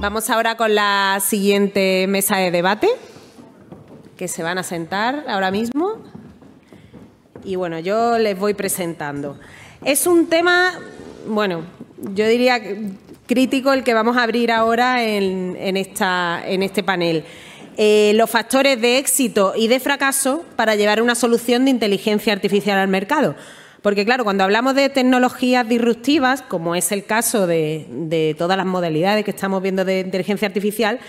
Vamos ahora con la siguiente mesa de debate, que se van a sentar ahora mismo. Y bueno, yo les voy presentando. Es un tema, bueno, yo diría crítico el que vamos a abrir ahora en, este panel. Eh, los factores de éxito y de fracaso para llevar una solución de inteligencia artificial al mercado. Porque claro, cuando hablamos de tecnologías disruptivas, como es el caso de, todas las modalidades que estamos viendo de inteligencia artificial,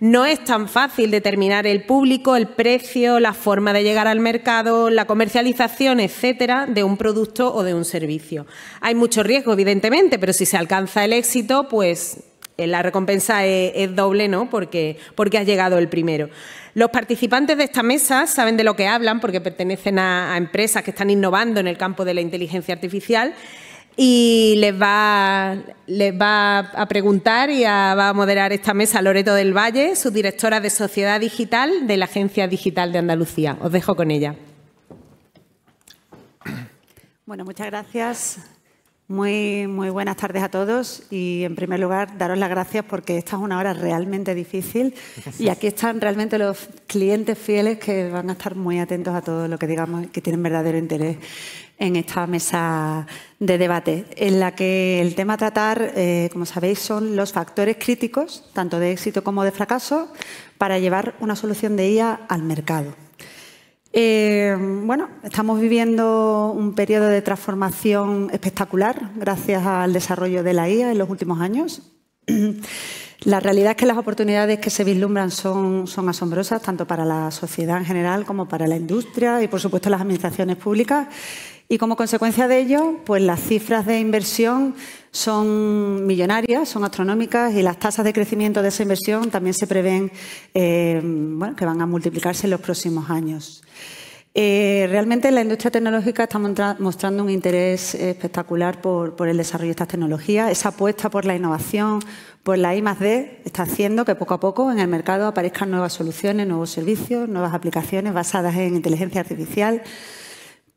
no es tan fácil determinar el público, el precio, la forma de llegar al mercado, la comercialización, etcétera, de un producto o de un servicio. Hay mucho riesgo, evidentemente, pero si se alcanza el éxito, pues eh, la recompensa e, es, doble, ¿no? Porque, porque has llegado el primero. Los participantes de esta mesa saben de lo que hablan porque pertenecen a, empresas que están innovando en el campo de la inteligencia artificial y les va, les va a preguntar y va a moderar esta mesa Loreto del Valle, subdirectora de Sociedad Digital de la Agencia Digital de Andalucía. Os dejo con ella. Bueno, muchas gracias. Muy, buenas tardes a todos y en primer lugar daros las gracias porque esta es una hora realmente difícil y aquí están realmente los clientes fieles que van a estar muy atentos a todo lo que digamos que tienen verdadero interés en esta mesa de debate, en la que el tema a tratar, eh, como sabéis, son los factores críticos, tanto de éxito como de fracaso, para llevar una solución de IA al mercado. Eh, bueno, estamos viviendo un periodo de transformación espectacular gracias al desarrollo de la IA en los últimos años. La realidad es que las oportunidades que se vislumbran son, son asombrosas, tanto para la sociedad en general como para la industria y, por supuesto, las administraciones públicas. Y como consecuencia de ello, pues las cifras de inversión son millonarias, son astronómicas y las tasas de crecimiento de esa inversión también se prevén eh, bueno, que van a multiplicarse en los próximos años. Eh, realmente la industria tecnológica está mostrando un interés espectacular por, el desarrollo de estas tecnologías. Esa apuesta por la innovación, por la I D, está haciendo que poco a poco en el mercado aparezcan nuevas soluciones, nuevos servicios, nuevas aplicaciones basadas en inteligencia artificial.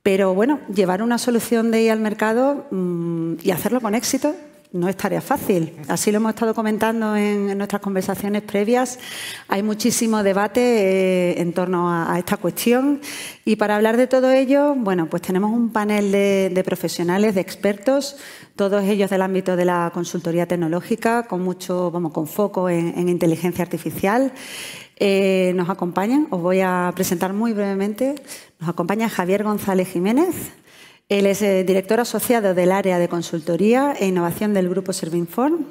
Pero bueno, llevar una solución de ahí al mercado mm, y hacerlo con éxito no es tarea fácil. Así lo hemos estado comentando en, nuestras conversaciones previas. Hay muchísimo debate eh, en torno a, esta cuestión. Y para hablar de todo ello, bueno, pues tenemos un panel de, profesionales, de expertos, todos ellos del ámbito de la consultoría tecnológica, con mucho, vamos, con foco en inteligencia artificial. Eh, nos acompañan, os voy a presentar muy brevemente, nos acompaña Javier González Jiménez. Él es eh, director asociado del área de consultoría e innovación del grupo Servinform.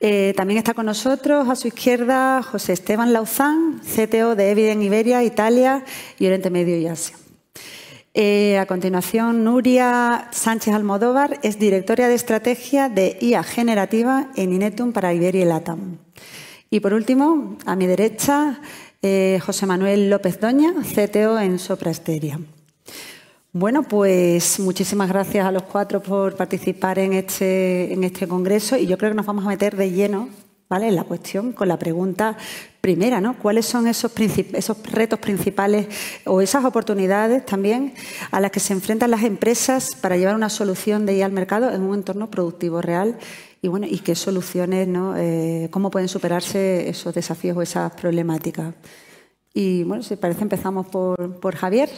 Eh, también está con nosotros a su izquierda José Esteban Lauzán, CTO de Eviden Iberia, Italia y Oriente Medio y Asia. a continuación, Nuria Sánchez Almodóvar es directora de estrategia de IA generativa en Inetum para Iberia y LATAM. Y por último, a mi derecha, eh, José Manuel López Doña, CTO en Sopra Esteria. Bueno, pues muchísimas gracias a los cuatro por participar en este, en este congreso y yo creo que nos vamos a meter de lleno ¿vale? en la cuestión con la pregunta primera, ¿no? ¿Cuáles son esos, retos principales o esas oportunidades también a las que se enfrentan las empresas para llevar una solución de ir al mercado en un entorno productivo real y bueno, y qué soluciones, ¿no? Eh, cómo pueden superarse esos desafíos o esas problemáticas. Y bueno, si parece empezamos por, Javier.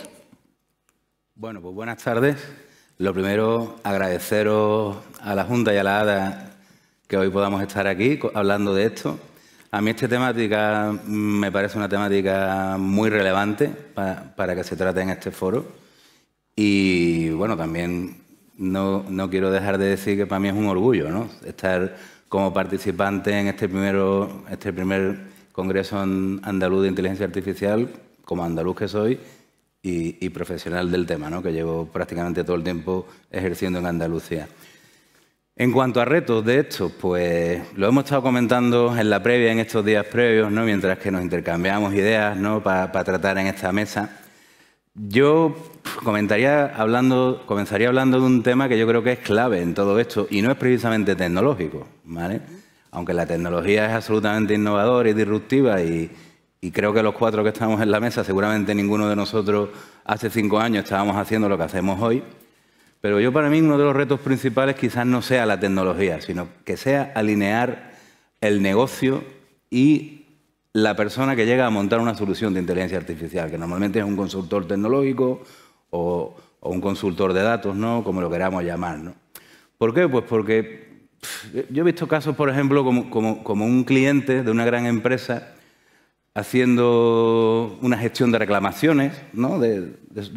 Bueno, pues buenas tardes. Lo primero, agradeceros a la Junta y a la ADA que hoy podamos estar aquí hablando de esto. A mí esta temática mm, me parece una temática muy relevante para, para que se trate en este foro. Y bueno, también no, quiero dejar de decir que para mí es un orgullo ¿no? estar como participante en este, primero, este primer Congreso Andaluz de Inteligencia Artificial, como andaluz que soy y, profesional del tema, ¿no? que llevo prácticamente todo el tiempo ejerciendo en Andalucía. En cuanto a retos de estos, pues lo hemos estado comentando en la previa, en estos días previos, ¿no? mientras que nos intercambiamos ideas ¿no? para tratar en esta mesa. Yo comentaría hablando, comenzaría hablando de un tema que yo creo que es clave en todo esto y no es precisamente tecnológico, ¿vale? Aunque la tecnología es absolutamente innovadora y disruptiva y, y creo que los cuatro que estamos en la mesa, seguramente ninguno de nosotros hace cinco años estábamos haciendo lo que hacemos hoy, pero yo para mí uno de los retos principales quizás no sea la tecnología, sino que sea alinear el negocio y la persona que llega a montar una solución de inteligencia artificial, que normalmente es un consultor tecnológico, o, un consultor de datos, ¿no? como lo queramos llamar. ¿no? ¿Por qué? Pues porque yo he visto casos, por ejemplo, como, un cliente de una gran empresa haciendo una gestión de reclamaciones ¿no? de,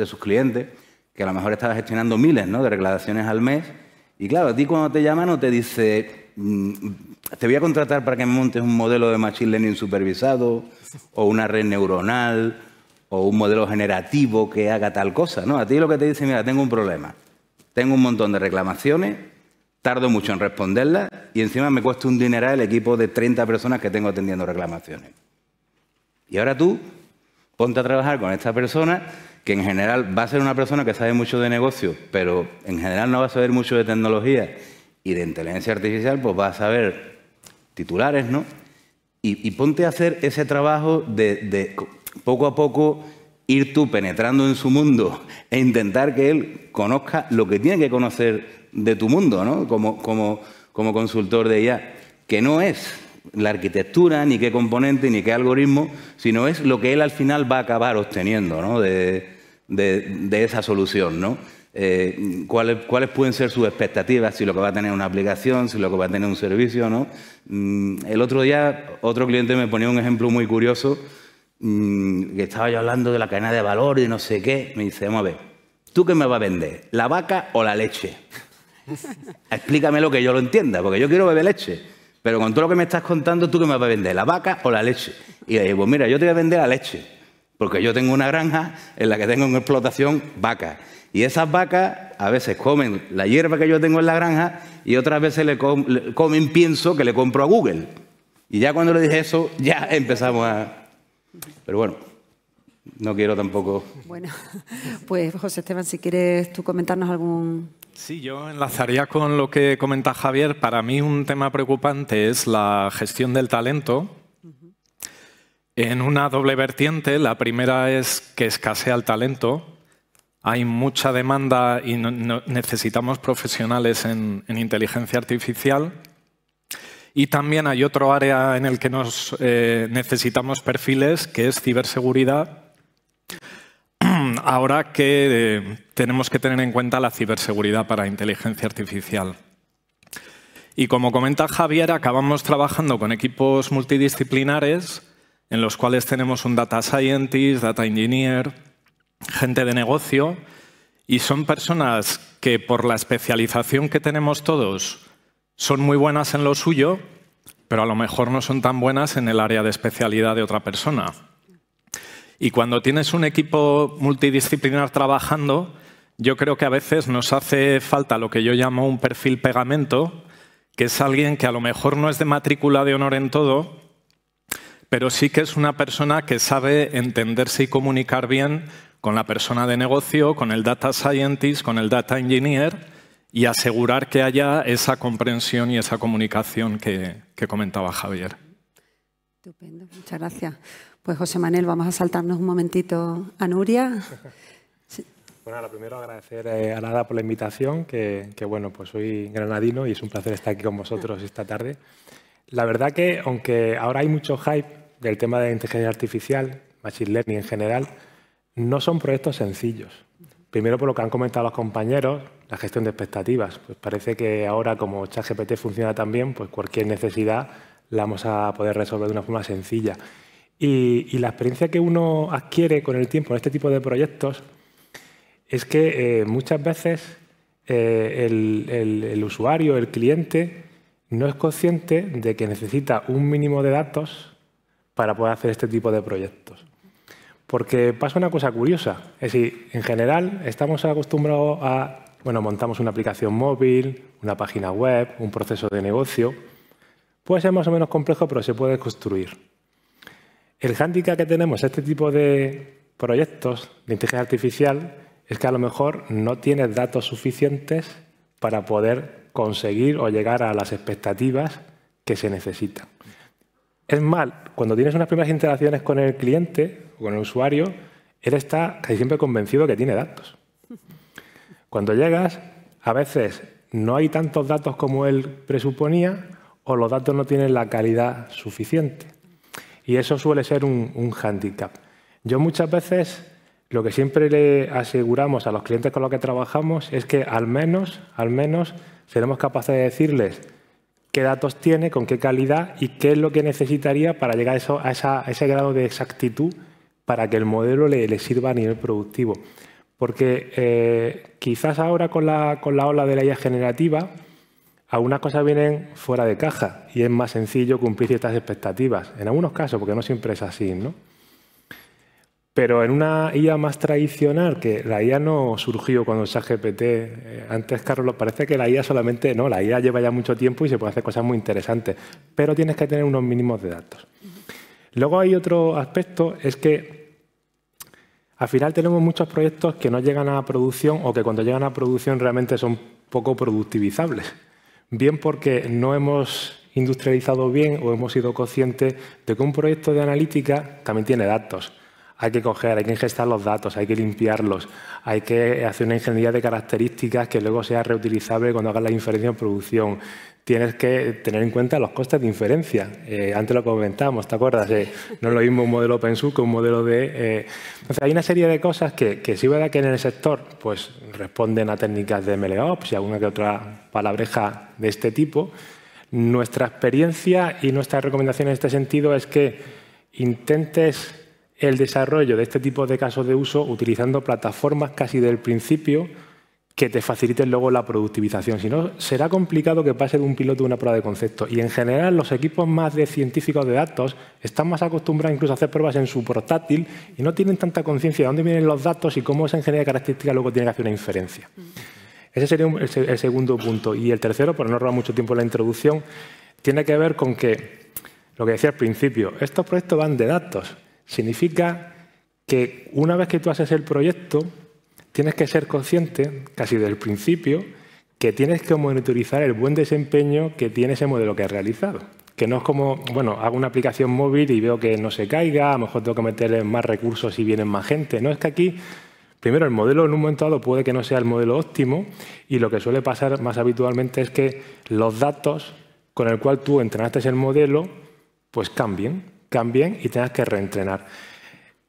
sus clientes, que a lo mejor estaba gestionando miles de reclamaciones al mes. Y claro, a ti cuando te llaman no te dice, mm, te voy a contratar para que montes un modelo de Machine Learning supervisado o una red neuronal o un modelo generativo que haga tal cosa. No, a ti lo que te dice, mira, tengo un problema, tengo un montón de reclamaciones, tardo mucho en responderlas y encima me cuesta un dineral el equipo de 30 personas que tengo atendiendo reclamaciones. Y ahora tú ponte a trabajar con esta persona que en general va a ser una persona que sabe mucho de negocio, pero en general no va a saber mucho de tecnología y de inteligencia artificial, pues va a saber titulares, ¿no? Y, ponte a hacer ese trabajo de poco a poco ir tú penetrando en su mundo e intentar que él conozca lo que tiene que conocer de tu mundo, ¿no? Como, consultor de IA, que no es la arquitectura, ni qué componente, ni qué algoritmo, sino es lo que él al final va a acabar obteniendo ¿no? de, esa solución. ¿no? Eh, ¿cuáles, ¿cuáles, pueden ser sus expectativas? Si lo que va a tener una aplicación, si lo que va a tener un servicio. ¿no? Mm, el otro día otro cliente me ponía un ejemplo muy curioso Mm, que estaba yo hablando de la cadena de valor y no sé qué, me dice, vamos a ver, ¿tú qué me vas a vender? ¿La vaca o la leche? Explícame lo que yo lo entienda, porque yo quiero beber leche. Pero con todo lo que me estás contando, ¿tú qué me vas a vender? ¿La vaca o la leche? Y le digo, pues mira, yo te voy a vender la leche, porque yo tengo una granja en la que tengo en explotación vacas. Y esas vacas a veces comen la hierba que yo tengo en la granja y otras veces comen pienso que le compro a Google. Y ya cuando le dije eso, ya empezamos a... Pero bueno, no quiero tampoco. Bueno, pues José Esteban, si quieres tú comentarnos algún... Sí, yo enlazaría con lo que comenta Javier. Para mí un tema preocupante es la gestión del talento. En una doble vertiente, la primera es que escasea el talento. Hay mucha demanda y necesitamos profesionales en inteligencia artificial y también hay otro área en el que nos eh, necesitamos perfiles, que es ciberseguridad. Ahora que eh, tenemos que tener en cuenta la ciberseguridad para inteligencia artificial. Y como comenta Javier, acabamos trabajando con equipos multidisciplinares en los cuales tenemos un data scientist, data engineer, gente de negocio, y son personas que por la especialización que tenemos todos son muy buenas en lo suyo, pero a lo mejor no son tan buenas en el área de especialidad de otra persona. Y cuando tienes un equipo multidisciplinar trabajando, yo creo que a veces nos hace falta lo que yo llamo un perfil pegamento, que es alguien que a lo mejor no es de matrícula de honor en todo, pero sí que es una persona que sabe entenderse y comunicar bien con la persona de negocio, con el data scientist, con el data engineer, y asegurar que haya esa comprensión y esa comunicación que, comentaba Javier. Estupendo, muchas gracias. Pues José Manuel, vamos a saltarnos un momentito a Nuria. Bueno, pues lo primero agradecer eh, a Nada por la invitación, que, que, bueno, pues soy granadino y es un placer estar aquí con vosotros esta tarde. La verdad que, aunque ahora hay mucho hype del tema de inteligencia artificial, machine learning en general, no son proyectos sencillos. Primero, por lo que han comentado los compañeros, la gestión de expectativas. Pues parece que ahora, como ChatGPT funciona tan bien, pues cualquier necesidad la vamos a poder resolver de una forma sencilla. Y, la experiencia que uno adquiere con el tiempo en este tipo de proyectos es que eh, muchas veces eh, el usuario, el cliente, no es consciente de que necesita un mínimo de datos para poder hacer este tipo de proyectos. Porque pasa una cosa curiosa. Es decir, en general estamos acostumbrados a, bueno, montamos una aplicación móvil, una página web, un proceso de negocio. Puede ser más o menos complejo, pero se puede construir. El hándicap que tenemos este tipo de proyectos de inteligencia artificial es que a lo mejor no tienes datos suficientes para poder conseguir o llegar a las expectativas que se necesitan. Es mal, cuando tienes unas primeras interacciones con el cliente, con el usuario, él está casi siempre convencido que tiene datos. Cuando llegas, a veces no hay tantos datos como él presuponía o los datos no tienen la calidad suficiente. Y eso suele ser un, un hándicap. Yo muchas veces lo que siempre le aseguramos a los clientes con los que trabajamos es que al menos, al menos, seremos capaces de decirles qué datos tiene, con qué calidad y qué es lo que necesitaría para llegar eso, a ese grado de exactitud para que el modelo le, sirva a nivel productivo. Porque eh, quizás ahora con la, ola de la IA generativa, algunas cosas vienen fuera de caja y es más sencillo cumplir ciertas expectativas. En algunos casos, porque no siempre es así, ¿no? Pero en una IA más tradicional, que la IA no surgió cuando ChatGPT, GPT, eh, antes Carlos, parece que la IA solamente, no, la IA lleva ya mucho tiempo y se puede hacer cosas muy interesantes, pero tienes que tener unos mínimos de datos. Luego hay otro aspecto, es que al final tenemos muchos proyectos que no llegan a producción o que cuando llegan a producción realmente son poco productivizables. Bien porque no hemos industrializado bien o hemos sido conscientes de que un proyecto de analítica también tiene datos hay que coger, hay que ingestar los datos, hay que limpiarlos, hay que hacer una ingeniería de características que luego sea reutilizable cuando hagas la inferencia en producción. Tienes que tener en cuenta los costes de inferencia. Eh, antes lo comentábamos, ¿te acuerdas? Eh, no es lo mismo un modelo open que un modelo de... Eh, entonces, hay una serie de cosas que, si verdad que en el sector pues, responden a técnicas de MLOps y alguna que otra palabreja de este tipo. Nuestra experiencia y nuestra recomendación en este sentido es que intentes el desarrollo de este tipo de casos de uso utilizando plataformas casi del principio que te faciliten luego la productivización. Si no, será complicado que pase de un piloto a una prueba de concepto. Y en general los equipos más de científicos de datos están más acostumbrados incluso a hacer pruebas en su portátil y no tienen tanta conciencia de dónde vienen los datos y cómo esa ingeniería de características luego tiene que hacer una inferencia. Mm. Ese sería el segundo punto. Y el tercero, por no robar mucho tiempo en la introducción, tiene que ver con que, lo que decía al principio, estos proyectos van de datos. Significa que una vez que tú haces el proyecto, tienes que ser consciente, casi desde el principio, que tienes que monitorizar el buen desempeño que tiene ese modelo que has realizado. Que no es como, bueno, hago una aplicación móvil y veo que no se caiga, a lo mejor tengo que meterle más recursos y vienen más gente. No, es que aquí, primero, el modelo en un momento dado puede que no sea el modelo óptimo y lo que suele pasar más habitualmente es que los datos con el cual tú entrenaste el modelo, pues cambien cambien y tengas que reentrenar.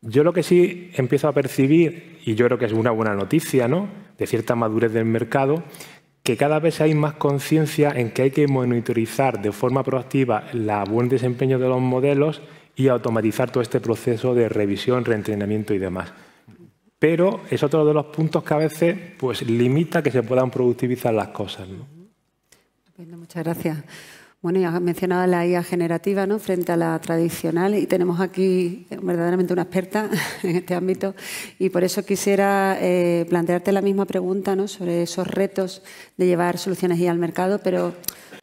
Yo lo que sí empiezo a percibir, y yo creo que es una buena noticia, ¿no? de cierta madurez del mercado, que cada vez hay más conciencia en que hay que monitorizar de forma proactiva el buen desempeño de los modelos y automatizar todo este proceso de revisión, reentrenamiento y demás. Pero es otro de los puntos que a veces pues, limita que se puedan productivizar las cosas. muchas gracias. Bueno, ya mencionaba la IA generativa ¿no? frente a la tradicional y tenemos aquí verdaderamente una experta en este ámbito y por eso quisiera eh, plantearte la misma pregunta ¿no? sobre esos retos de llevar soluciones IA al mercado, pero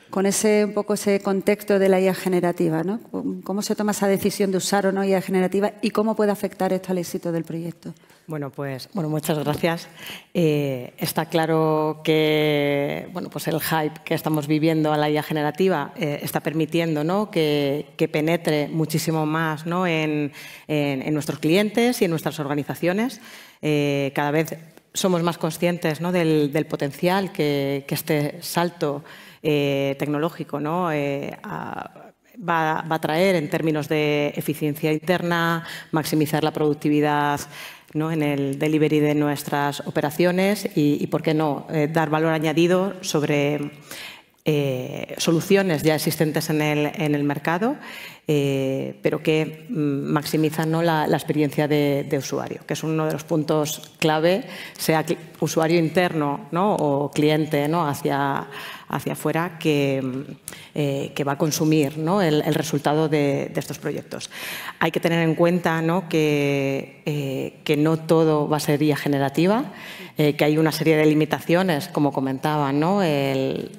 con ese un poco ese contexto de la IA generativa. ¿no? ¿Cómo se toma esa decisión de usar o no IA generativa y cómo puede afectar esto al éxito del proyecto? Bueno, pues bueno, muchas gracias. Eh, está claro que bueno, pues el hype que estamos viviendo a la IA generativa eh, está permitiendo que, penetre muchísimo más en, nuestros clientes y en nuestras organizaciones. Eh, cada vez somos más conscientes del, potencial que, este salto tecnológico ¿no? Va, va, a traer en términos de eficiencia interna, maximizar la productividad ¿no? en el delivery de nuestras operaciones y, por qué no, eh, dar valor añadido sobre eh, soluciones ya existentes en el, mercado, eh, pero que mm, maximizan ¿no? la, experiencia de, usuario, que es uno de los puntos clave, sea usuario interno o cliente ¿no? hacia hacia afuera mm, eh, que, va a consumir el, resultado de, estos proyectos. Hay que tener en cuenta eh, Que, no todo va a ser vía generativa, eh, que hay una serie de limitaciones, como comentaba,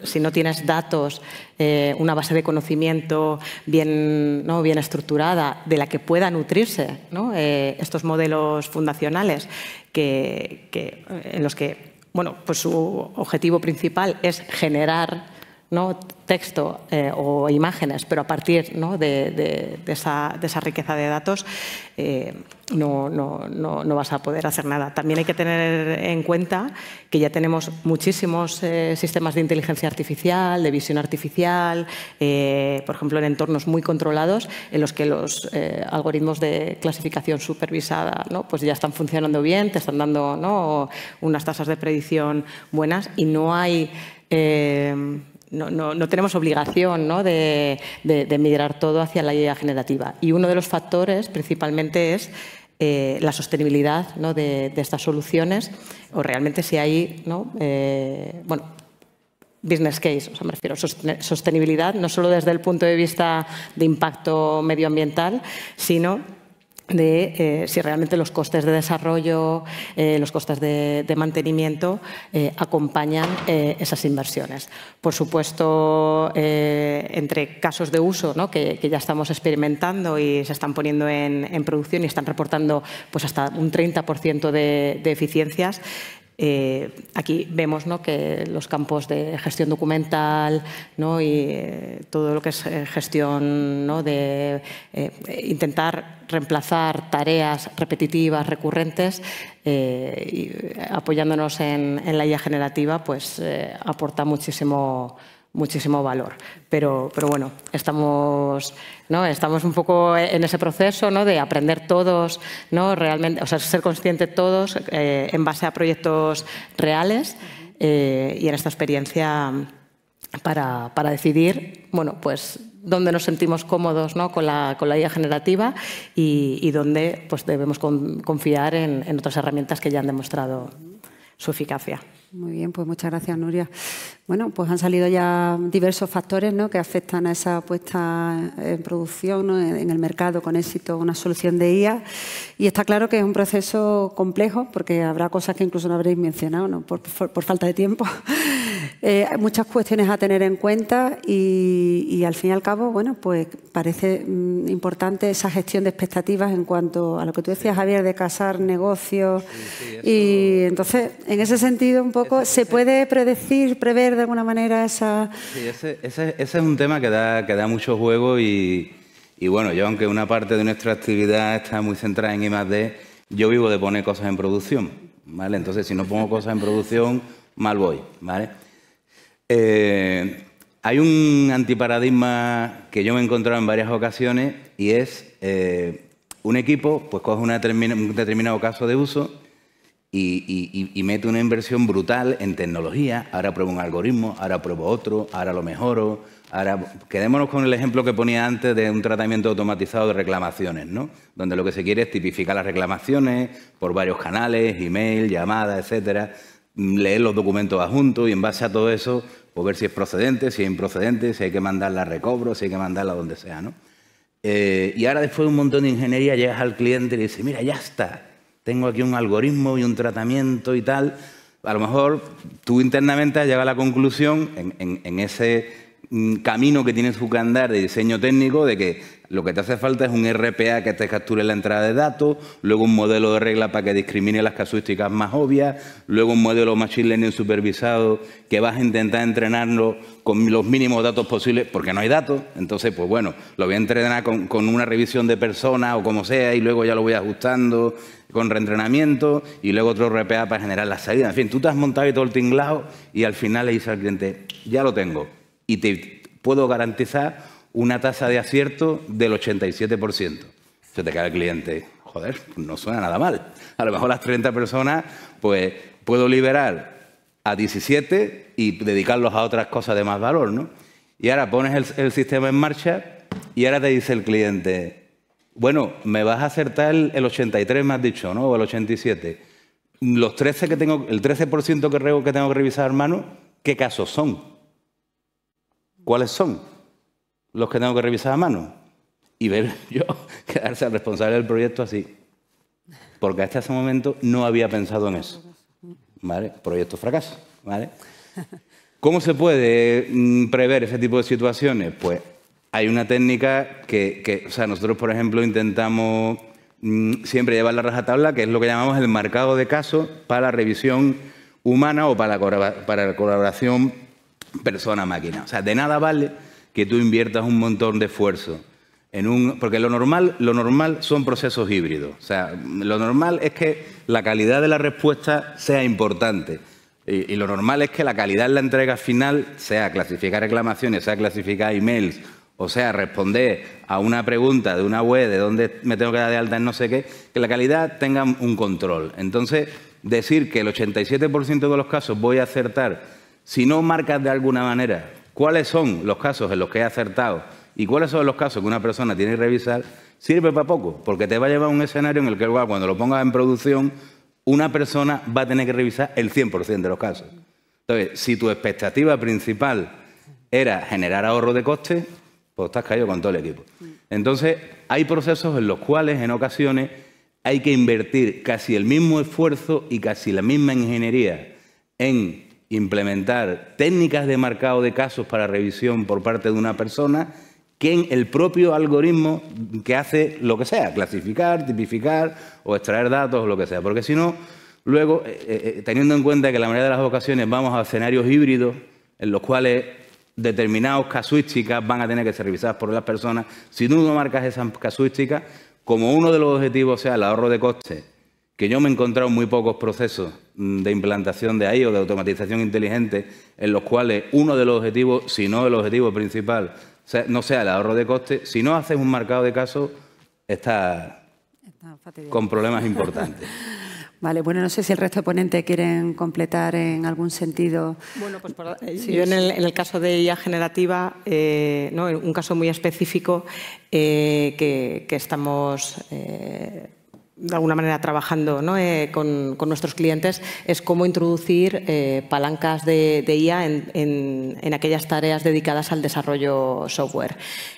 si no tienes datos, una base de conocimiento bien, bien estructurada de la que pueda nutrirse estos modelos fundacionales que en los que bueno, pues su objetivo principal es generar ¿no? texto eh, o imágenes, pero a partir de, esa, riqueza de datos eh, no, vas a poder hacer nada. También hay que tener en cuenta que ya tenemos muchísimos eh, sistemas de inteligencia artificial, de visión artificial, por ejemplo, en entornos muy controlados en los que los algoritmos de clasificación supervisada pues ya están funcionando bien, te están dando unas tasas de predicción buenas y no hay no, no, no, tenemos obligación ¿no? de, de, migrar todo hacia la idea generativa. Y uno de los factores principalmente es eh, la sostenibilidad de, de, estas soluciones o realmente si hay, eh, bueno, business case, o sea, me refiero sostenibilidad no solo desde el punto de vista de impacto medioambiental, sino de eh, si realmente los costes de desarrollo, eh, los costes de, mantenimiento eh, acompañan esas inversiones. Por supuesto, entre casos de uso que, ya estamos experimentando y se están poniendo en, producción y están reportando pues, hasta un 30% de, de, eficiencias, eh, aquí vemos que los campos de gestión documental y eh, todo lo que es eh, gestión de intentar reemplazar tareas repetitivas, recurrentes, apoyándonos en, la IA generativa, pues aporta muchísimo muchísimo valor. Pero, bueno, estamos, ¿no? estamos un poco en ese proceso ¿no? de aprender todos, ¿no? realmente, o sea, ser conscientes todos eh, en base a proyectos reales eh, y en esta experiencia para, decidir bueno, pues, dónde nos sentimos cómodos ¿no? con, la, con generativa y, dónde pues, debemos confiar en otras herramientas que ya han demostrado su eficacia. Muy bien, pues muchas gracias, Nuria. Bueno, pues han salido ya diversos factores que afectan a esa puesta en producción en el mercado con éxito, una solución de IA. Y está claro que es un proceso complejo, porque habrá cosas que incluso no habréis mencionado ¿no? por, falta de tiempo. Eh, hay muchas cuestiones a tener en cuenta y, al fin y al cabo, bueno, pues parece mm, importante esa gestión de expectativas en cuanto a lo que tú decías, Javier, de casar negocios. Y entonces, en ese sentido, un poco ¿Se puede predecir, prever de alguna manera esa...? Sí, ese, es un tema que da, mucho juego y, bueno, yo aunque una parte de nuestra actividad está muy centrada en I+.D., yo vivo de poner cosas en producción, ¿vale? Entonces, si no pongo cosas en producción, mal voy, ¿vale? Eh, hay un antiparadigma que yo me he encontrado en varias ocasiones y es eh, un equipo pues coge un determinado caso de uso y, mete una inversión brutal en tecnología. Ahora pruebo un algoritmo, ahora pruebo otro, ahora lo mejoro. Ahora, quedémonos con el ejemplo que ponía antes de un tratamiento automatizado de reclamaciones, ¿no? Donde lo que se quiere es tipificar las reclamaciones por varios canales, email, llamada, etcétera, leer los documentos adjuntos y en base a todo eso, pues ver si es procedente, si es improcedente, si hay que mandarla a recobro, si hay que mandarla a donde sea, ¿no? Eh, y ahora después de un montón de ingeniería llegas al cliente y le dices, mira, ya está, tengo aquí un algoritmo y un tratamiento y tal, a lo mejor tú internamente has llegado a la conclusión en, en ese un camino que tienes que andar de diseño técnico de que lo que te hace falta es un RPA que te capture la entrada de datos, luego un modelo de regla para que discrimine las casuísticas más obvias, luego un modelo machine learning supervisado que vas a intentar entrenarlo con los mínimos datos posibles, porque no hay datos, entonces pues bueno, lo voy a entrenar con, con una revisión de personas o como sea y luego ya lo voy ajustando con reentrenamiento y luego otro RPA para generar la salida. En fin, tú te has montado y todo el tinglado y al final le dices al cliente, ya lo tengo, y te puedo garantizar una tasa de acierto del 87%. Se te queda el cliente, joder, no suena nada mal. A lo mejor las 30 personas, pues puedo liberar a 17 y dedicarlos a otras cosas de más valor, ¿no? Y ahora pones el, sistema en marcha y ahora te dice el cliente, bueno, me vas a acertar el, 83, me has dicho, ¿no? O el 87. Los 13 que tengo, el 13% que, que tengo que revisar, hermano, ¿qué casos son? cuáles son los que tengo que revisar a mano y ver yo quedarse al responsable del proyecto así. Porque hasta ese momento no había pensado en eso. ¿Vale? Proyecto fracaso. ¿Vale? ¿Cómo se puede mm, prever ese tipo de situaciones? Pues hay una técnica que, o sea, nosotros, por ejemplo, intentamos mm, siempre llevar la rajatabla, que es lo que llamamos el marcado de caso para la revisión humana o para la, para la colaboración persona máquina. O sea, de nada vale que tú inviertas un montón de esfuerzo en un, porque lo normal, lo normal son procesos híbridos. O sea, lo normal es que la calidad de la respuesta sea importante. Y, lo normal es que la calidad en la entrega final sea clasificar reclamaciones, sea clasificar emails, o sea, responder a una pregunta de una web de dónde me tengo que dar de alta en no sé qué, que la calidad tenga un control. Entonces, decir que el 87% de los casos voy a acertar si no marcas de alguna manera cuáles son los casos en los que he acertado y cuáles son los casos que una persona tiene que revisar, sirve para poco, porque te va a llevar a un escenario en el que cuando lo pongas en producción, una persona va a tener que revisar el 100% de los casos. Entonces, si tu expectativa principal era generar ahorro de coste, pues estás caído con todo el equipo. Entonces, hay procesos en los cuales, en ocasiones, hay que invertir casi el mismo esfuerzo y casi la misma ingeniería en implementar técnicas de marcado de casos para revisión por parte de una persona que en el propio algoritmo que hace lo que sea, clasificar, tipificar o extraer datos o lo que sea. Porque si no, luego, eh, eh, eh, teniendo en cuenta que la mayoría de las ocasiones vamos a escenarios híbridos en los cuales determinadas casuísticas van a tener que ser revisadas por las personas, si tú no marcas esas casuísticas, como uno de los objetivos sea el ahorro de costes que yo me he encontrado muy pocos procesos mm, de implantación de AI o de automatización inteligente en los cuales uno de los objetivos, si no el objetivo principal, no sea el ahorro de costes. Si no haces un marcado de casos, está con problemas importantes. Vale, bueno, no sé si el resto de ponentes quieren completar en algún sentido. Bueno, pues yo en el, caso de IA generativa, eh, ¿no? un caso muy específico eh, que, estamos eh, de alguna manera trabajando ¿no? Eh, con, nuestros clientes es cómo introducir eh, palancas de, IA en, aquellas tareas dedicadas al desarrollo software.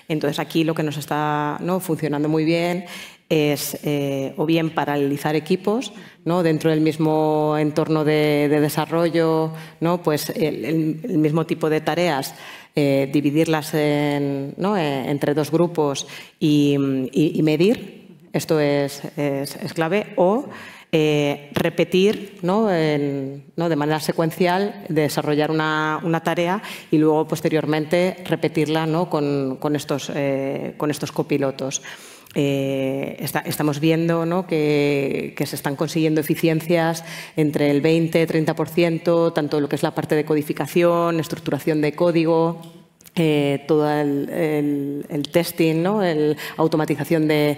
Entonces aquí lo que nos está funcionando muy bien es eh, o bien paralizar equipos ¿no? dentro del mismo entorno de, desarrollo, ¿no? pues el, mismo tipo de tareas. dividirlas entre dos grupos y medir esto es, clave, o eh, repetir de manera secuencial, desarrollar una, tarea y luego posteriormente repetirla eh, con, estos, copilotos. Eh, estamos viendo que, que, se están consiguiendo eficiencias entre el 20-30%, tanto lo que es la parte de codificación, estructuración de código, eh, todo el, testing, ¿no? el automatización de,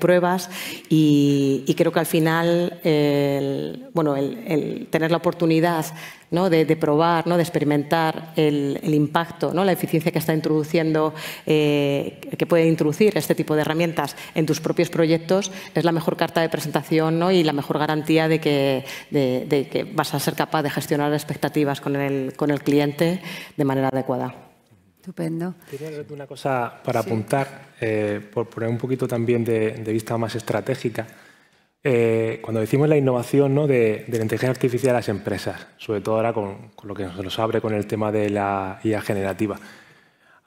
pruebas y, creo que al final el, bueno, el, tener la oportunidad de, probar, ¿no? de experimentar el, impacto, ¿no? la eficiencia que está introduciendo, eh, que puede introducir este tipo de herramientas en tus propios proyectos es la mejor carta de presentación ¿no? y la mejor garantía de que, que vas a ser capaz de gestionar expectativas con con el cliente de manera adecuada. Estupendo. una cosa para apuntar, eh, por poner un poquito también de, vista más estratégica. Eh, cuando decimos la innovación ¿no? de, de, la inteligencia artificial a las empresas, sobre todo ahora con, lo que se nos abre con el tema de la IA generativa.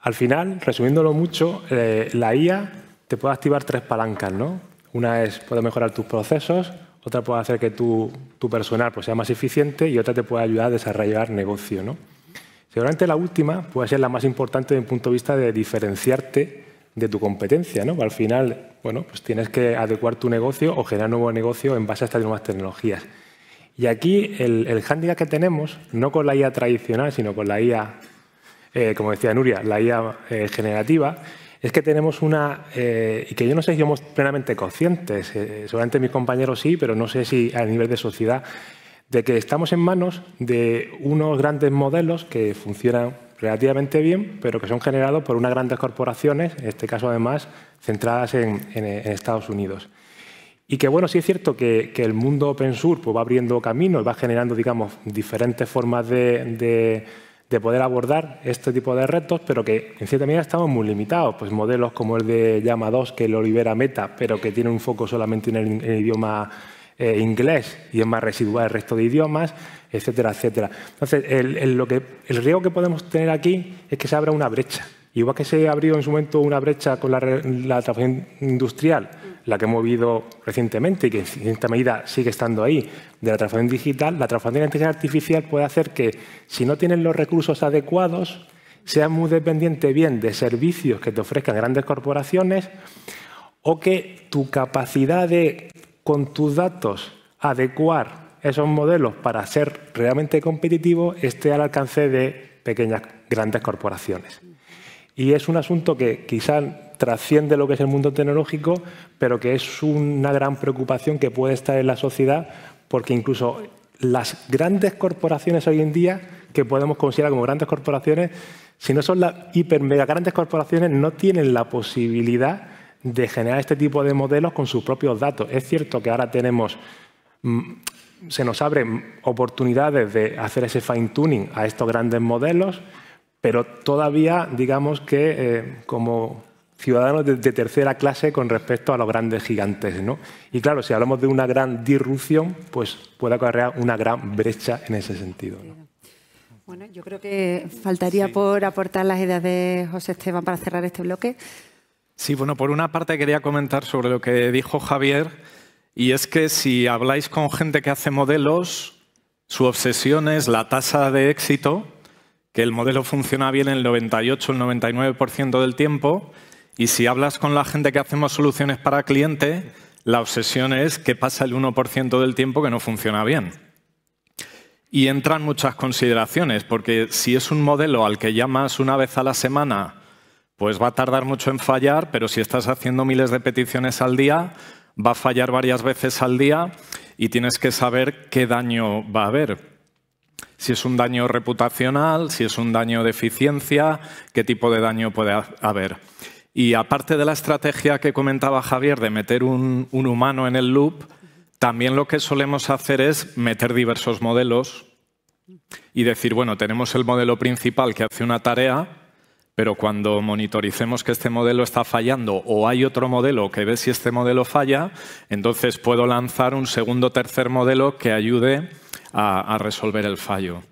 Al final, resumiéndolo mucho, eh, la IA te puede activar tres palancas. ¿no? Una es puede mejorar tus procesos, otra puede hacer que tu, tu personal pues, sea más eficiente y otra te puede ayudar a desarrollar negocio. ¿no? Seguramente la última puede ser la más importante desde el punto de vista de diferenciarte de tu competencia, ¿no? Al final, bueno, pues tienes que adecuar tu negocio o generar nuevo negocio en base a estas nuevas tecnologías. Y aquí el, hándicap que tenemos, no con la IA tradicional, sino con la IA, eh, como decía Nuria, la IA eh, generativa, es que tenemos una, eh, y que yo no sé si somos plenamente conscientes, seguramente mis compañeros sí, pero no sé si a nivel de sociedad de que estamos en manos de unos grandes modelos que funcionan relativamente bien, pero que son generados por unas grandes corporaciones, en este caso además centradas en, Estados Unidos. Y que bueno, sí es cierto que, el mundo open source pues, va abriendo caminos, va generando digamos, diferentes formas de, poder abordar este tipo de retos, pero que en cierta medida estamos muy limitados. Pues modelos como el de Llama 2, que lo libera Meta, pero que tiene un foco solamente en el idioma eh, inglés y es más residual el resto de idiomas, etcétera, etcétera. Entonces, el, lo que, el riesgo que podemos tener aquí es que se abra una brecha. Igual que se abrió en su momento una brecha con la, transformación industrial, la que hemos vivido recientemente y que en cierta medida sigue estando ahí, de la transformación digital, la transformación artificial puede hacer que, si no tienen los recursos adecuados, seas muy dependiente bien de servicios que te ofrezcan grandes corporaciones o que tu capacidad de con tus datos adecuar esos modelos para ser realmente competitivos esté al alcance de pequeñas, grandes corporaciones. Y es un asunto que quizás trasciende lo que es el mundo tecnológico, pero que es una gran preocupación que puede estar en la sociedad, porque incluso las grandes corporaciones hoy en día, que podemos considerar como grandes corporaciones, si no son las hiper mega grandes corporaciones, no tienen la posibilidad de generar este tipo de modelos con sus propios datos. Es cierto que ahora tenemos, mm, se nos abren oportunidades de hacer ese fine-tuning a estos grandes modelos, pero todavía digamos que eh, como ciudadanos de, tercera clase con respecto a los grandes gigantes. ¿no? Y claro, si hablamos de una gran disrupción, pues puede acarrear una gran brecha en ese sentido. Bueno, yo creo que faltaría por aportar las ideas de José Esteban para cerrar este bloque. Sí, bueno, por una parte quería comentar sobre lo que dijo Javier, y es que si habláis con gente que hace modelos, su obsesión es la tasa de éxito, que el modelo funciona bien el 98, el 99% del tiempo, y si hablas con la gente que hacemos soluciones para cliente, la obsesión es que pasa el 1% del tiempo que no funciona bien. Y entran muchas consideraciones, porque si es un modelo al que llamas una vez a la semana pues va a tardar mucho en fallar, pero si estás haciendo miles de peticiones al día, va a fallar varias veces al día y tienes que saber qué daño va a haber. Si es un daño reputacional, si es un daño de eficiencia, qué tipo de daño puede haber. Y aparte de la estrategia que comentaba Javier de meter un, humano en el loop, también lo que solemos hacer es meter diversos modelos y decir, bueno, tenemos el modelo principal que hace una tarea, pero cuando monitoricemos que este modelo está fallando o hay otro modelo que ve si este modelo falla, entonces puedo lanzar un segundo o tercer modelo que ayude a, resolver el fallo.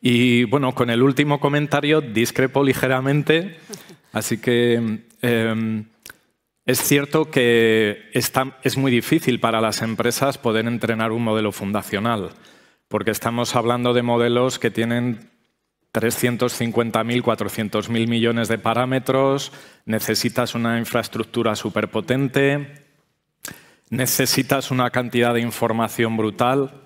Y bueno, con el último comentario discrepo ligeramente, así que em, es cierto que es muy difícil para las empresas poder entrenar un modelo fundacional, porque estamos hablando de modelos que tienen 350.000, 400.000 millones de parámetros, necesitas una infraestructura superpotente, necesitas una cantidad de información brutal.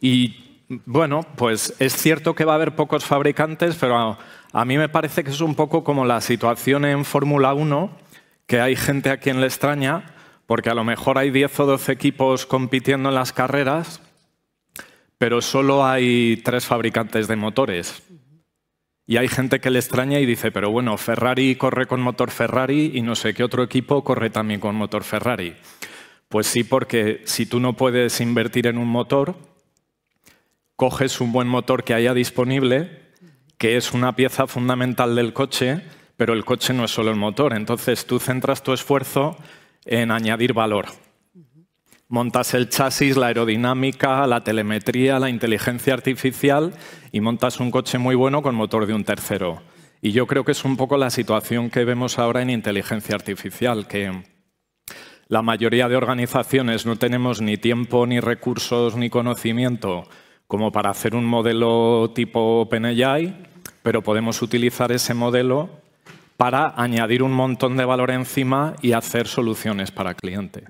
Y bueno, pues es cierto que va a haber pocos fabricantes, pero a mí me parece que es un poco como la situación en Fórmula 1, que hay gente a quien le extraña, porque a lo mejor hay 10 o 12 equipos compitiendo en las carreras pero solo hay tres fabricantes de motores. Y hay gente que le extraña y dice, pero bueno, Ferrari corre con motor Ferrari y no sé qué otro equipo corre también con motor Ferrari. Pues sí, porque si tú no puedes invertir en un motor, coges un buen motor que haya disponible, que es una pieza fundamental del coche, pero el coche no es solo el motor. Entonces tú centras tu esfuerzo en añadir valor montas el chasis, la aerodinámica, la telemetría, la inteligencia artificial y montas un coche muy bueno con motor de un tercero. Y yo creo que es un poco la situación que vemos ahora en inteligencia artificial, que la mayoría de organizaciones no tenemos ni tiempo, ni recursos, ni conocimiento como para hacer un modelo tipo OpenAI, pero podemos utilizar ese modelo para añadir un montón de valor encima y hacer soluciones para cliente.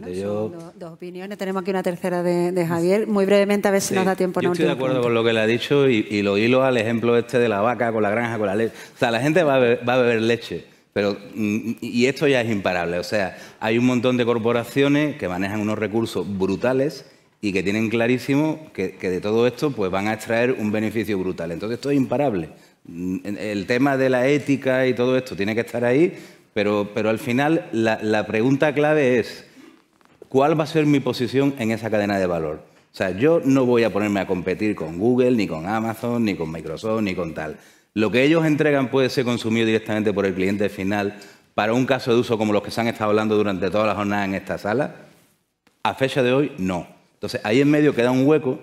Bueno, dos, opiniones. Tenemos aquí una tercera de, Javier. Muy brevemente, a ver si nos da tiempo. Yo estoy de acuerdo con lo que le ha dicho y, lo hilo al ejemplo este de la vaca con la granja, con la leche. O sea, la gente va a beber, leche. Pero, mm, y esto ya es imparable. O sea, hay un montón de corporaciones que manejan unos recursos brutales y que tienen clarísimo que, de todo esto pues van a extraer un beneficio brutal. Entonces esto es imparable. Mm, el tema de la ética y todo esto tiene que estar ahí, pero, pero al final la pregunta clave es, cuál va a ser mi posición en esa cadena de valor. O sea, yo no voy a ponerme a competir con Google, ni con Amazon, ni con Microsoft, ni con tal. Lo que ellos entregan puede ser consumido directamente por el cliente final para un caso de uso como los que se han estado hablando durante toda la jornada en esta sala. A fecha de hoy, no. Entonces, ahí en medio queda un hueco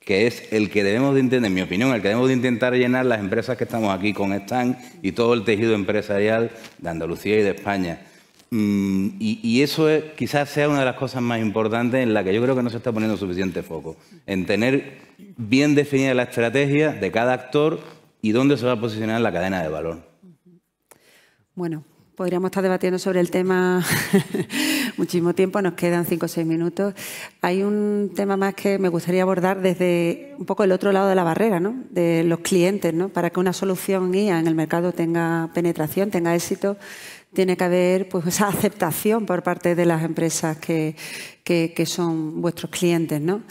que es el que debemos de intentar, en mi opinión, el que debemos de intentar llenar las empresas que estamos aquí con Stan y todo el tejido empresarial de Andalucía y de España. Mm, y, eso eh, quizás sea una de las cosas más importantes en la que yo creo que no se está poniendo suficiente foco, en tener bien definida la estrategia de cada actor y dónde se va a posicionar la cadena de valor. Bueno, podríamos estar debatiendo sobre el tema muchísimo tiempo, nos quedan cinco o seis minutos. Hay un tema más que me gustaría abordar desde un poco el otro lado de la barrera, ¿no? de los clientes, ¿no? para que una solución guía en el mercado tenga penetración, tenga éxito tiene que haber pues, esa aceptación por parte de las empresas que, que, son vuestros clientes. ¿no?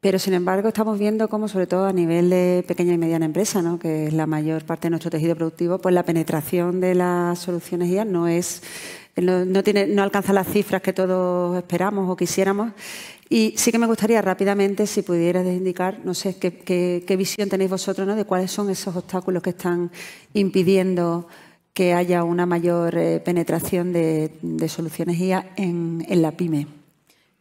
Pero, sin embargo, estamos viendo cómo, sobre todo a nivel de pequeña y mediana empresa, que es la mayor parte de nuestro tejido productivo, pues la penetración de las soluciones IA no es no, alcanza las cifras que todos esperamos o quisiéramos. Y sí que me gustaría rápidamente, si pudieras indicar, no sé, qué, visión tenéis vosotros ¿no? de cuáles son esos obstáculos que están impidiendo que haya una mayor eh, penetración de, soluciones IA en, la pyme.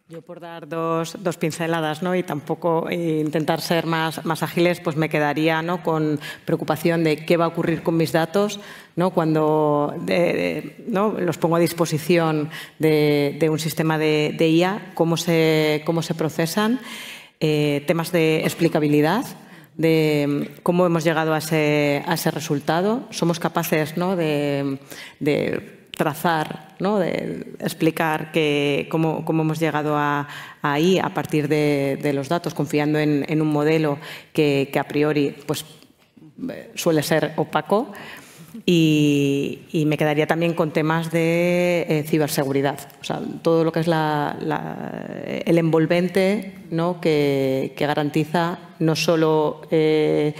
Yo por dar dos, pinceladas y tampoco eh, intentar ser más, más ágiles, pues me quedaría con preocupación de qué va a ocurrir con mis datos cuando los pongo a disposición de, un sistema de, IA, cómo se, cómo se procesan, eh, temas de explicabilidad de mm, cómo hemos llegado a ese, a ese resultado. Somos capaces de, trazar, ¿no? de explicar que, cómo, cómo hemos llegado ahí a partir de, de los datos, confiando en, en un modelo que, que, a priori pues, eh, suele ser opaco. Y, me quedaría también con temas de eh, ciberseguridad, o sea, todo lo que es el envolvente que, garantiza no solo eh,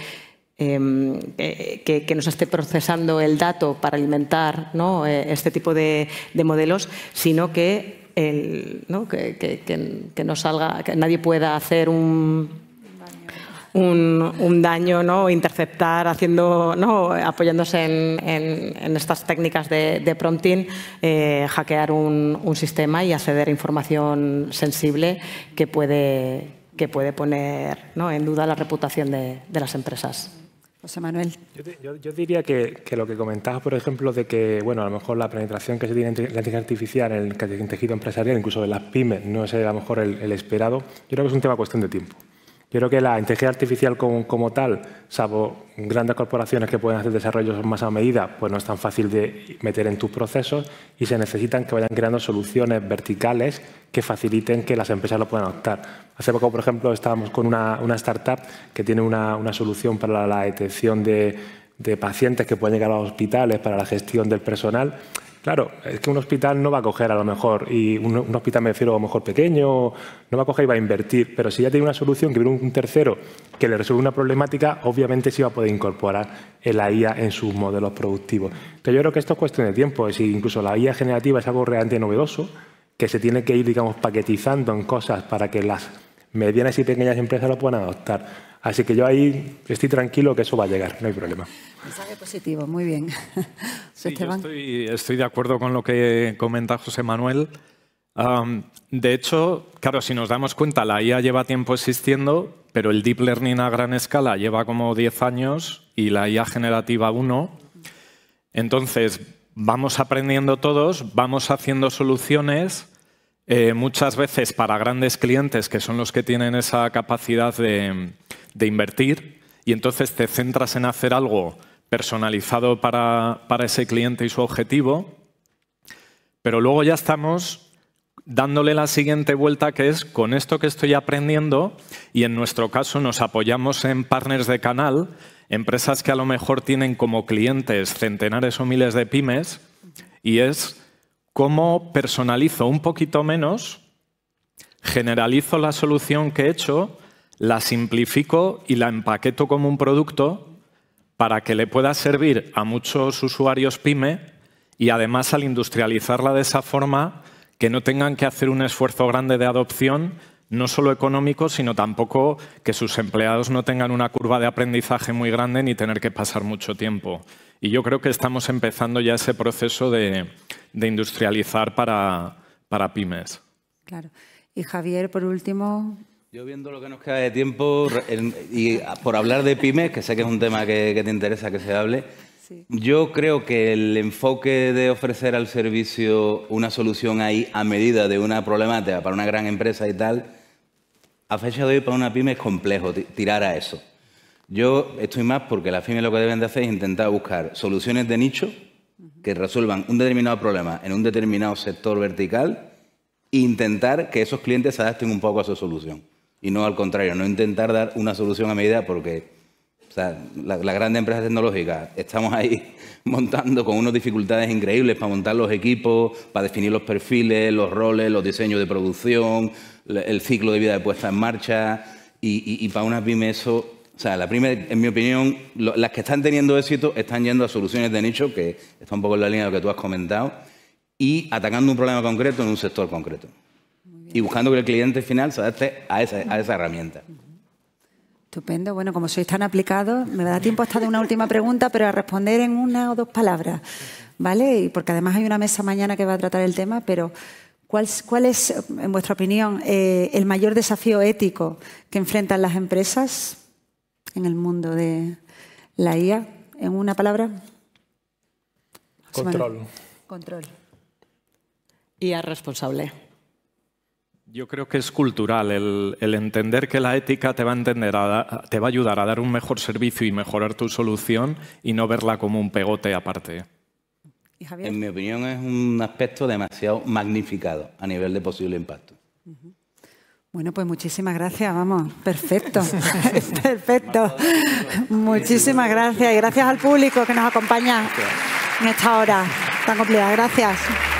em, que, que, nos esté procesando el dato para alimentar eh, este tipo de, modelos, sino que, que no salga, que nadie pueda hacer un un, daño, ¿no? interceptar haciendo, apoyándose en, estas técnicas de, prompting, eh, hackear un, sistema y acceder a información sensible que puede, que puede poner en duda la reputación de, las empresas. José Manuel. Yo, diría que, lo que comentabas, por ejemplo, de que bueno, a lo mejor la penetración que se tiene en la inteligencia artificial en el tejido empresarial, incluso en las pymes, no es a lo mejor el esperado, yo creo que es un tema cuestión de tiempo. Yo creo que la inteligencia artificial como, tal, salvo grandes corporaciones que pueden hacer desarrollos más a medida, pues no es tan fácil de meter en tus procesos y se necesitan que vayan creando soluciones verticales que faciliten que las empresas lo puedan adoptar. Hace poco, por ejemplo, estábamos con una, startup que tiene una, solución para la, detección de, de pacientes que pueden llegar a los hospitales, para la gestión del personal. Claro, es que un hospital no va a coger a lo mejor, y un, hospital me refiero a lo mejor pequeño, no va a coger y va a invertir, pero si ya tiene una solución que viene un tercero que le resuelve una problemática, obviamente sí va a poder incorporar la IA en sus modelos productivos. Entonces yo creo que esto es cuestión de tiempo, es decir, incluso la IA generativa es algo realmente novedoso, que se tiene que ir, digamos, paquetizando en cosas para que las medianas y pequeñas empresas lo puedan adoptar. Así que yo ahí estoy tranquilo que eso va a llegar, no hay problema. Mensaje positivo, muy bien. Sí, estoy, de acuerdo con lo que comenta José Manuel. de hecho, claro, si nos damos cuenta, la IA lleva tiempo existiendo, pero el deep learning a gran escala lleva como 10 años y la IA generativa 1. Entonces, vamos aprendiendo todos, vamos haciendo soluciones eh, muchas veces para grandes clientes que son los que tienen esa capacidad de, invertir y entonces te centras en hacer algo personalizado para, para, ese cliente y su objetivo, pero luego ya estamos dándole la siguiente vuelta que es con esto que estoy aprendiendo y en nuestro caso nos apoyamos en partners de canal, empresas que a lo mejor tienen como clientes centenares o miles de pymes y es cómo personalizo un poquito menos, generalizo la solución que he hecho, la simplifico y la empaqueto como un producto para que le pueda servir a muchos usuarios pyme y además al industrializarla de esa forma que no tengan que hacer un esfuerzo grande de adopción, no solo económico, sino tampoco que sus empleados no tengan una curva de aprendizaje muy grande ni tener que pasar mucho tiempo. Y yo creo que estamos empezando ya ese proceso de, industrializar para, pymes. Claro. Y Javier, por último, yo viendo lo que nos queda de tiempo y por hablar de pymes, que sé que es un tema que, te interesa que se hable, yo creo que el enfoque de ofrecer al servicio una solución ahí a medida de una problemática para una gran empresa y tal, a fecha de hoy para una pyme es complejo tirar a eso. Yo estoy más porque las pymes lo que deben de hacer es intentar buscar soluciones de nicho que resuelvan un determinado problema en un determinado sector vertical e intentar que esos clientes se adapten un poco a su solución. Y no al contrario, no intentar dar una solución a medida porque las grandes empresas tecnológicas estamos ahí montando con unas dificultades increíbles para montar los equipos, para definir los perfiles, los roles, los diseños de producción, el ciclo de vida de puesta en marcha. Y, para una pyme eso o sea, la primera, en mi opinión, las que están teniendo éxito están yendo a soluciones de nicho, que está un poco en la línea de lo que tú has comentado, y atacando un problema concreto en un sector concreto. Y buscando que el cliente final se adapte a esa, a esa herramienta. Estupendo. Bueno, como sois tan aplicados, me da tiempo hasta de una última pregunta, pero a responder en una o dos palabras, ¿vale? Y porque además hay una mesa mañana que va a tratar el tema, pero ¿cuál, cuál es, en vuestra opinión, eh, el mayor desafío ético que enfrentan las empresas en el mundo de la IA? En una palabra. Control. Control. IA responsable. Yo creo que es cultural el, entender que la ética te va, a entender te va a ayudar a dar un mejor servicio y mejorar tu solución y no verla como un pegote aparte. En mi opinión es un aspecto demasiado magnificado a nivel de posible impacto. Bueno, pues muchísimas gracias, vamos, perfecto, perfecto. muchísimas gracias y gracias al público que nos acompaña en esta hora tan complicada. Gracias.